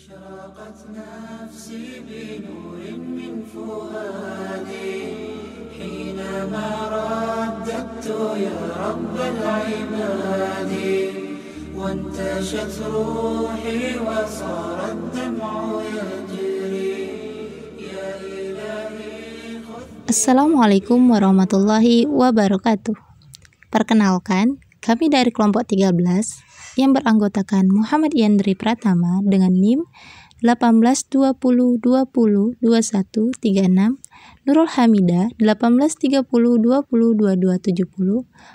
أشرقت نفسي بنور من فؤادي حينما رددت يا رب العباد وانتشت روحي وصار الدمع يجري يا إلهي السلام عليكم warahmatullahi wabarakatuh Perkenalkan, Kami dari kelompok 13 yang beranggotakan Muhammad Yandri Pratama dengan NIM 18202021 Nurul Hamida 18302220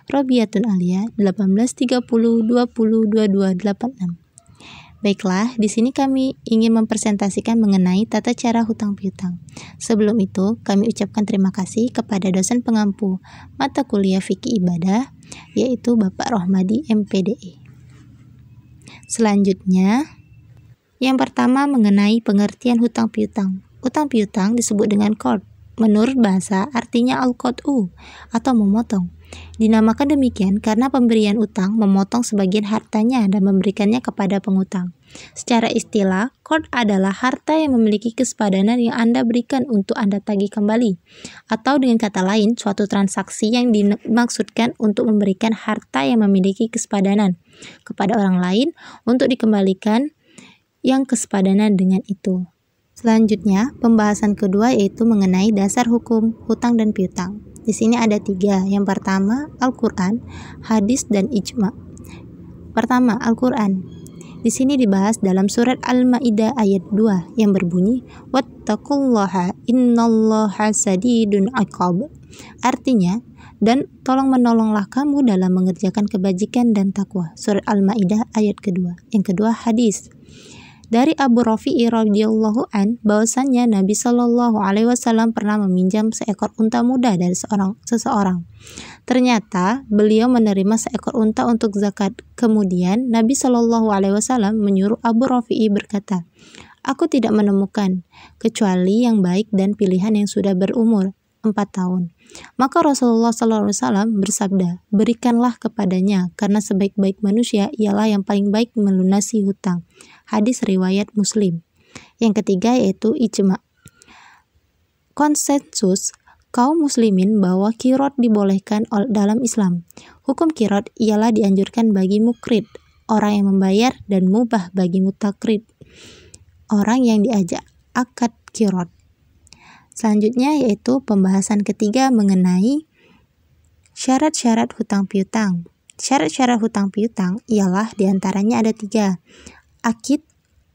Robiatun Alia 1830202286. Baiklah, di sini kami ingin mempresentasikan mengenai tata cara hutang piutang. Sebelum itu, kami ucapkan terima kasih kepada dosen pengampu mata kuliah fikih ibadah, yaitu Bapak Rohmadi MPDE. Selanjutnya, yang pertama mengenai pengertian hutang piutang. Hutang piutang disebut dengan kod. Menurut bahasa, artinya al u atau memotong. Dinamakan demikian karena pemberian utang memotong sebagian hartanya dan memberikannya kepada pengutang. Secara istilah, kord adalah harta yang memiliki kesepadanan yang Anda berikan untuk Anda tagih kembali. Atau dengan kata lain, suatu transaksi yang dimaksudkan untuk memberikan harta yang memiliki kesepadanan kepada orang lain untuk dikembalikan yang kesepadanan dengan itu. Selanjutnya, pembahasan kedua yaitu mengenai dasar hukum hutang dan piutang. Di sini ada tiga. Yang pertama, Al-Quran, hadis, dan ijma. Pertama, Al-Quran. Di sini dibahas dalam surat Al-Maidah ayat 2 yang berbunyi wattaqullaha innallaha sadidun aqab. Artinya, dan tolong menolonglah kamu dalam mengerjakan kebajikan dan takwa. Surat Al-Maidah ayat kedua. Yang kedua hadis dari Abu Rafi'i radhiyallahu an bahwasanya Nabi Shallallahu alaihi wasallam pernah meminjam seekor unta muda dari seorang seseorang. Ternyata beliau menerima seekor unta untuk zakat. Kemudian Nabi Shallallahu alaihi wasallam menyuruh Abu Rafi'i berkata, "Aku tidak menemukan kecuali yang baik dan pilihan yang sudah berumur empat tahun. Maka Rasulullah SAW bersabda, berikanlah kepadanya, karena sebaik-baik manusia ialah yang paling baik melunasi hutang. Hadis riwayat Muslim. Yang ketiga yaitu ijma. Konsensus kaum muslimin bahwa kirot dibolehkan dalam Islam. Hukum kirot ialah dianjurkan bagi mukrid, orang yang membayar dan mubah bagi mutakrid, orang yang diajak akad kirot. Selanjutnya yaitu pembahasan ketiga mengenai syarat-syarat hutang piutang. Syarat-syarat hutang piutang ialah diantaranya ada tiga. Akid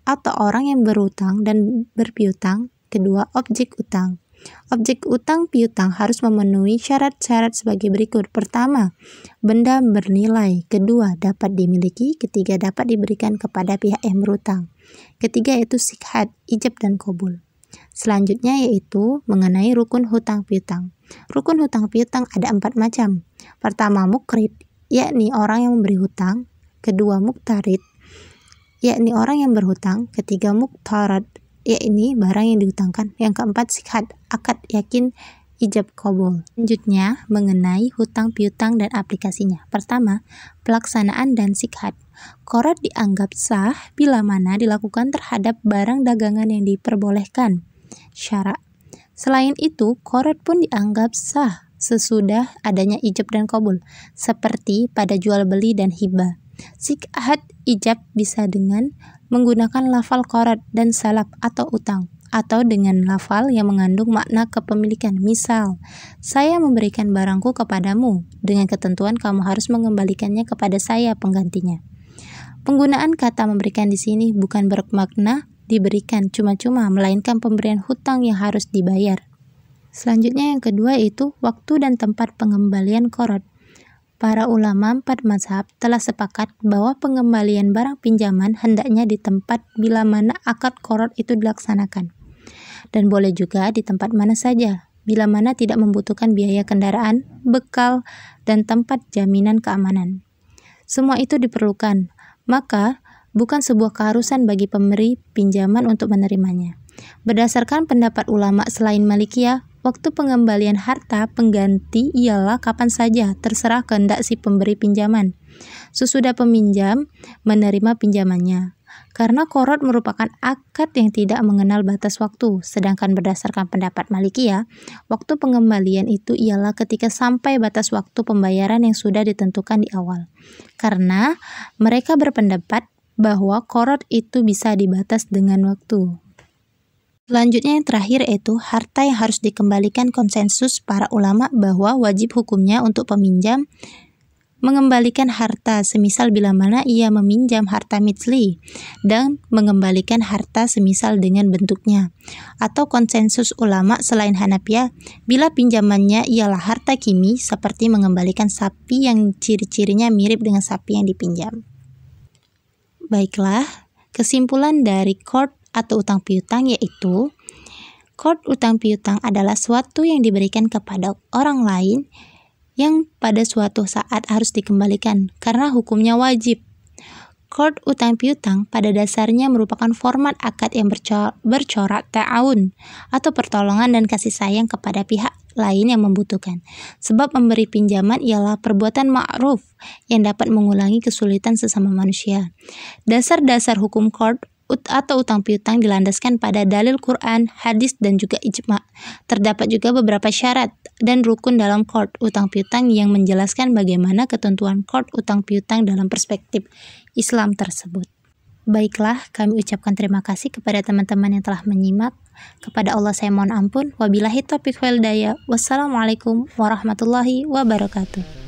atau orang yang berutang dan berpiutang. Kedua, objek utang. Objek utang piutang harus memenuhi syarat-syarat sebagai berikut. Pertama, benda bernilai. Kedua, dapat dimiliki. Ketiga, dapat diberikan kepada pihak yang berutang. Ketiga, yaitu sikhat, ijab, dan kobul. Selanjutnya yaitu mengenai rukun hutang piutang. Rukun hutang piutang ada empat macam. Pertama mukrit, yakni orang yang memberi hutang. Kedua muktarid, yakni orang yang berhutang. Ketiga muktarat, yakni barang yang dihutangkan. Yang keempat sikhat, akad yakin ijab kobol. Selanjutnya mengenai hutang piutang dan aplikasinya. Pertama, pelaksanaan dan sikhat. Korat dianggap sah bila mana dilakukan terhadap barang dagangan yang diperbolehkan. Syarat Selain itu, korat pun dianggap sah sesudah adanya ijab dan kobul, seperti pada jual beli dan hibah. Sikahat ijab bisa dengan menggunakan lafal korat dan salap atau utang, atau dengan lafal yang mengandung makna kepemilikan. Misal, saya memberikan barangku kepadamu, dengan ketentuan kamu harus mengembalikannya kepada saya penggantinya. Penggunaan kata memberikan di sini bukan bermakna diberikan cuma-cuma, melainkan pemberian hutang yang harus dibayar. Selanjutnya yang kedua itu waktu dan tempat pengembalian korot. Para ulama empat mazhab telah sepakat bahwa pengembalian barang pinjaman hendaknya di tempat bila mana akad korot itu dilaksanakan. Dan boleh juga di tempat mana saja, bila mana tidak membutuhkan biaya kendaraan, bekal, dan tempat jaminan keamanan. Semua itu diperlukan maka bukan sebuah keharusan bagi pemberi pinjaman untuk menerimanya. Berdasarkan pendapat ulama selain Malikiyah, waktu pengembalian harta pengganti ialah kapan saja, terserah kehendak si pemberi pinjaman. Sesudah peminjam menerima pinjamannya. Karena korot merupakan akad yang tidak mengenal batas waktu, sedangkan berdasarkan pendapat Malikiyah, waktu pengembalian itu ialah ketika sampai batas waktu pembayaran yang sudah ditentukan di awal. Karena mereka berpendapat bahwa korot itu bisa dibatas dengan waktu. Selanjutnya yang terakhir yaitu harta yang harus dikembalikan konsensus para ulama bahwa wajib hukumnya untuk peminjam mengembalikan harta semisal bila mana ia meminjam harta mitli dan mengembalikan harta semisal dengan bentuknya atau konsensus ulama selain Hanafiya bila pinjamannya ialah harta kimi seperti mengembalikan sapi yang ciri-cirinya mirip dengan sapi yang dipinjam. Baiklah, kesimpulan dari court atau utang piutang yaitu Kord utang piutang adalah suatu yang diberikan kepada orang lain yang pada suatu saat harus dikembalikan karena hukumnya wajib. Kord utang piutang pada dasarnya merupakan format akad yang bercorak ta'awun atau pertolongan dan kasih sayang kepada pihak lain yang membutuhkan. Sebab memberi pinjaman ialah perbuatan ma'ruf yang dapat mengulangi kesulitan sesama manusia. Dasar-dasar hukum kord ut atau utang piutang dilandaskan pada dalil Quran, hadis, dan juga ijma. Terdapat juga beberapa syarat dan rukun dalam court utang piutang yang menjelaskan bagaimana ketentuan court utang piutang dalam perspektif Islam tersebut. Baiklah, kami ucapkan terima kasih kepada teman-teman yang telah menyimak. Kepada Allah saya mohon ampun. Wabillahi taufiq wal daya. Wassalamualaikum warahmatullahi wabarakatuh.